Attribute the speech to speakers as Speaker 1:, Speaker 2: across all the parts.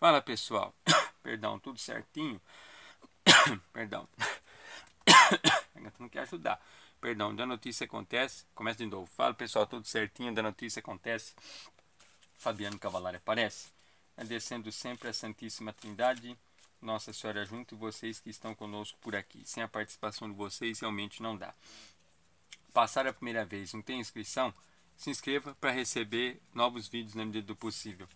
Speaker 1: Fala pessoal, perdão, tudo certinho? perdão, não quer ajudar. Perdão, da notícia acontece, começa de novo. Fala pessoal, tudo certinho, da notícia acontece. Fabiano Cavalari aparece. Agradecendo sempre a Santíssima Trindade, Nossa Senhora junto e vocês que estão conosco por aqui. Sem a participação de vocês realmente não dá. Passar a primeira vez, não tem inscrição? Se inscreva para receber novos vídeos na medida do possível.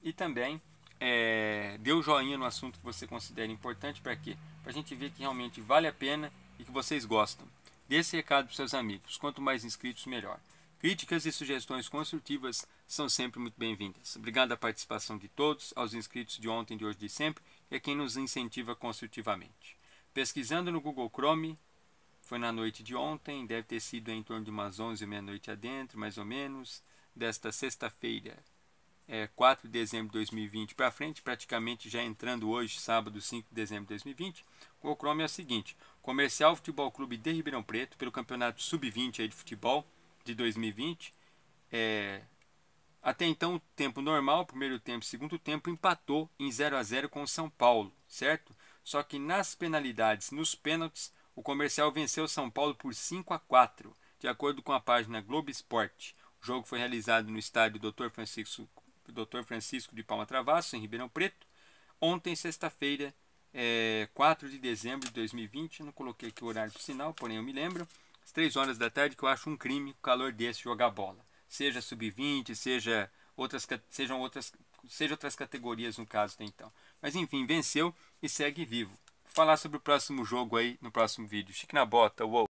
Speaker 1: E também é, dê o um joinha no assunto que você considera importante para quê? Para a gente ver que realmente vale a pena e que vocês gostam. Dê esse recado para seus amigos. Quanto mais inscritos, melhor. Críticas e sugestões construtivas são sempre muito bem-vindas. Obrigado à participação de todos, aos inscritos de ontem, de hoje e de sempre, e a quem nos incentiva construtivamente. Pesquisando no Google Chrome, foi na noite de ontem, deve ter sido em torno de umas 11 meia-noite adentro, mais ou menos, desta sexta-feira, é, 4 de dezembro de 2020 para frente, praticamente já entrando hoje, sábado 5 de dezembro de 2020, o Chrome é o seguinte: Comercial Futebol Clube de Ribeirão Preto, pelo campeonato sub-20 de futebol de 2020. É, até então, tempo normal, primeiro tempo, segundo tempo, empatou em 0 a 0 com o São Paulo, certo? Só que nas penalidades, nos pênaltis, o comercial venceu o São Paulo por 5 a 4, de acordo com a página Globo Esporte. O jogo foi realizado no estádio Dr. Francisco Dr. Francisco de Palma Travasso, em Ribeirão Preto, ontem, sexta-feira, é, 4 de dezembro de 2020. Não coloquei aqui o horário do sinal, porém eu me lembro. Às 3 horas da tarde, que eu acho um crime o calor desse jogar bola. Seja sub-20, seja outras, sejam outras, seja outras categorias no caso até né, então. Mas enfim, venceu e segue vivo. Vou falar sobre o próximo jogo aí no próximo vídeo. Chique na bota, uou!